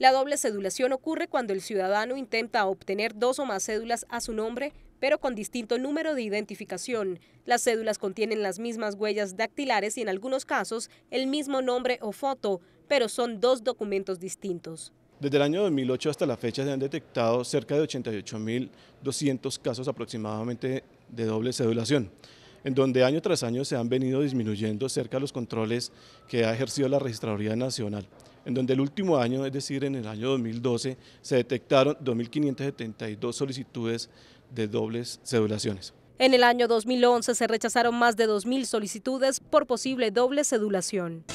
La doble cedulación ocurre cuando el ciudadano intenta obtener dos o más cédulas a su nombre, pero con distinto número de identificación. Las cédulas contienen las mismas huellas dactilares y en algunos casos el mismo nombre o foto, pero son dos documentos distintos. Desde el año 2008 hasta la fecha se han detectado cerca de 88.200 casos aproximadamente de doble cedulación en donde año tras año se han venido disminuyendo cerca de los controles que ha ejercido la Registraduría Nacional en donde el último año, es decir, en el año 2012, se detectaron 2.572 solicitudes de dobles cedulaciones. En el año 2011 se rechazaron más de 2.000 solicitudes por posible doble cedulación.